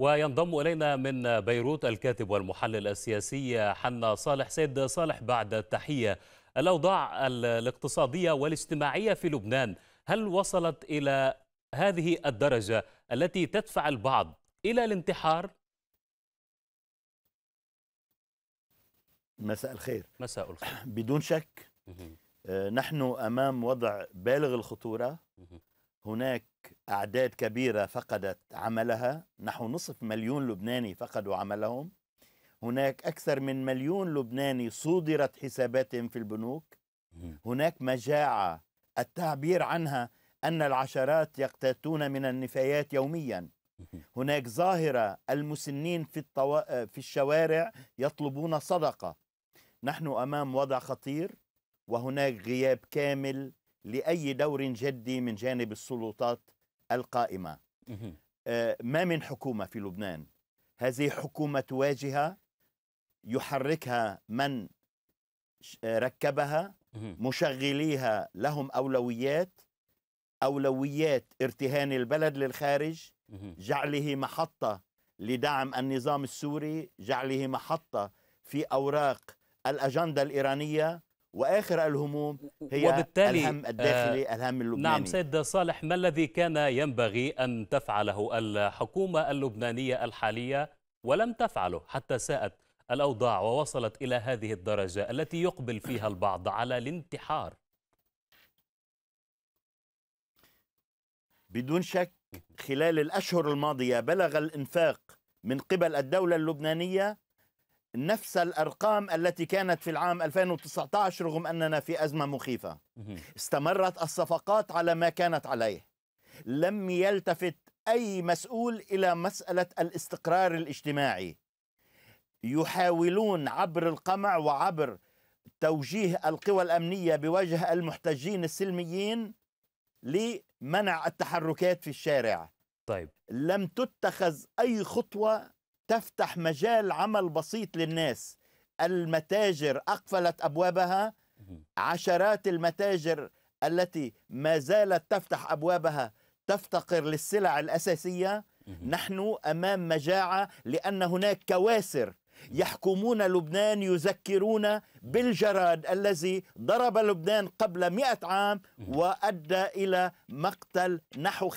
وينضم إلينا من بيروت الكاتب والمحلل السياسي حنا صالح سيد صالح بعد التحية الأوضاع الاقتصادية والاجتماعية في لبنان هل وصلت إلى هذه الدرجة التي تدفع البعض إلى الانتحار؟ مساء الخير مساء الخير بدون شك آه، نحن أمام وضع بالغ الخطورة هناك أعداد كبيرة فقدت عملها نحو نصف مليون لبناني فقدوا عملهم هناك أكثر من مليون لبناني صودرت حساباتهم في البنوك هناك مجاعة التعبير عنها أن العشرات يقتاتون من النفايات يوميا هناك ظاهرة المسنين في, الطو... في الشوارع يطلبون صدقة نحن أمام وضع خطير وهناك غياب كامل لأي دور جدي من جانب السلطات القائمة آه، ما من حكومة في لبنان هذه حكومة واجهة يحركها من آه، ركبها مشغليها لهم أولويات أولويات ارتهان البلد للخارج جعله محطة لدعم النظام السوري جعله محطة في أوراق الأجندة الإيرانية واخر الهموم هي وبالتالي الهم الداخلي آه الهم اللبناني نعم سيد صالح ما الذي كان ينبغي ان تفعله الحكومه اللبنانيه الحاليه ولم تفعله حتى ساءت الاوضاع ووصلت الى هذه الدرجه التي يقبل فيها البعض على الانتحار بدون شك خلال الاشهر الماضيه بلغ الانفاق من قبل الدوله اللبنانيه نفس الأرقام التي كانت في العام 2019 رغم أننا في أزمة مخيفة استمرت الصفقات على ما كانت عليه لم يلتفت أي مسؤول إلى مسألة الاستقرار الاجتماعي يحاولون عبر القمع وعبر توجيه القوى الأمنية بوجه المحتجين السلميين لمنع التحركات في الشارع طيب لم تتخذ أي خطوة تفتح مجال عمل بسيط للناس المتاجر أقفلت أبوابها عشرات المتاجر التي ما زالت تفتح أبوابها تفتقر للسلع الأساسية نحن أمام مجاعة لأن هناك كواسر يحكمون لبنان يذكرون بالجراد الذي ضرب لبنان قبل مئة عام وأدى إلى مقتل نحو 50%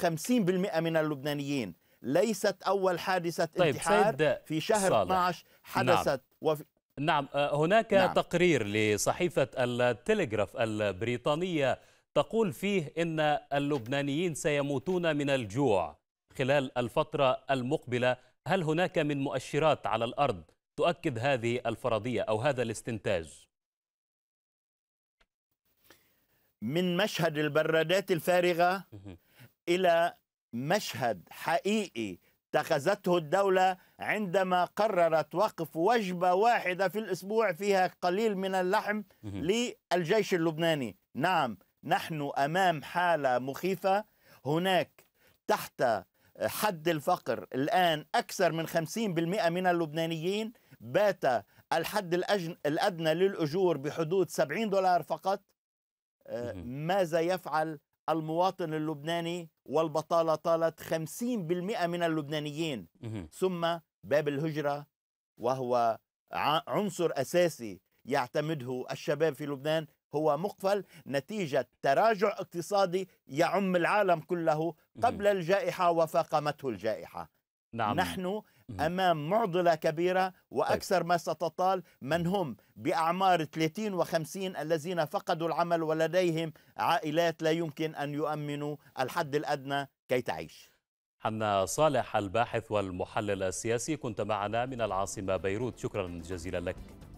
من اللبنانيين ليست أول حادثة طيب انتحار في شهر صالح. 12 حدثت نعم. وفي نعم أه، هناك نعم. تقرير لصحيفة التلغراف البريطانية تقول فيه إن اللبنانيين سيموتون من الجوع خلال الفترة المقبلة هل هناك من مؤشرات على الأرض تؤكد هذه الفرضية أو هذا الاستنتاج؟ من مشهد البرادات الفارغة إلى مشهد حقيقي اتخذته الدولة عندما قررت وقف وجبة واحدة في الأسبوع فيها قليل من اللحم للجيش اللبناني نعم نحن أمام حالة مخيفة هناك تحت حد الفقر الآن أكثر من 50% من اللبنانيين بات الحد الأدنى للأجور بحدود 70 دولار فقط آه، ماذا يفعل المواطن اللبناني والبطالة طالت 50% من اللبنانيين ثم باب الهجرة وهو عنصر أساسي يعتمده الشباب في لبنان هو مقفل نتيجة تراجع اقتصادي يعم العالم كله قبل الجائحة وفاقمته الجائحة نعم. نحن امام معضله كبيره طيب. واكثر ما ستطال من هم باعمار 30 و50 الذين فقدوا العمل ولديهم عائلات لا يمكن ان يؤمنوا الحد الادنى كي تعيش. حنا صالح الباحث والمحلل السياسي كنت معنا من العاصمه بيروت شكرا جزيلا لك.